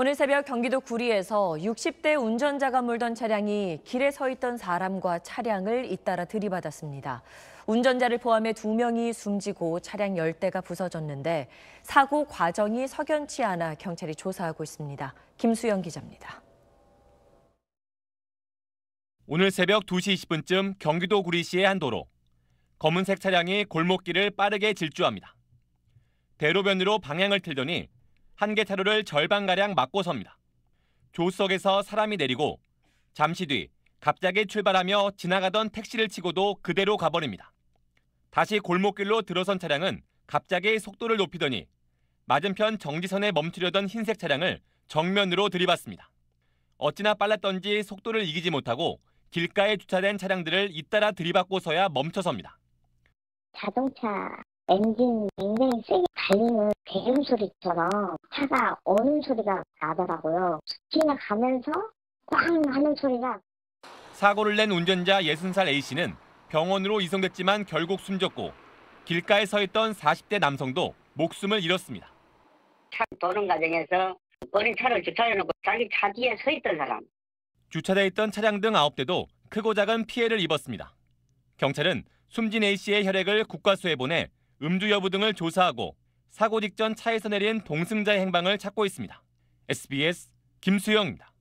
오늘 새벽 경기도 구리에서 60대 운전자가 몰던 차량이 길에 서 있던 사람과 차량을 잇따라 들이받았습니다. 운전자를 포함해 두명이 숨지고 차량 10대가 부서졌는데 사고 과정이 석연치 않아 경찰이 조사하고 있습니다. 김수영 기자입니다. 오늘 새벽 2시 20분쯤 경기도 구리시의 한 도로. 검은색 차량이 골목길을 빠르게 질주합니다. 대로변으로 방향을 틀더니 한개 차로를 절반가량 막고 섭니다. 조수석에서 사람이 내리고 잠시 뒤 갑자기 출발하며 지나가던 택시를 치고도 그대로 가버립니다. 다시 골목길로 들어선 차량은 갑자기 속도를 높이더니 맞은편 정지선에 멈추려던 흰색 차량을 정면으로 들이받습니다. 어찌나 빨랐던지 속도를 이기지 못하고 길가에 주차된 차량들을 잇따라 들이받고서야 멈춰섭니다. 자동차 엔진 굉장히 세게 달리는 배경 소리처럼 차가 어는 소리가 나더라고요. 스 지나가면서 꽝 하는 소리가 사고를 낸 운전자 60살 A씨는 병원으로 이송됐지만 결국 숨졌고 길가에 서 있던 40대 남성도 목숨을 잃었습니다. 차 도는 과정에서 어린 차를 주차해놓고 자기 차 뒤에 서 있던 사람. 주차돼 있던 차량 등 9대도 크고 작은 피해를 입었습니다. 경찰은 숨진 A씨의 혈액을 국과수에 보내 음주 여부 등을 조사하고 사고 직전 차에서 내린 동승자의 행방을 찾고 있습니다. SBS 김수영입니다.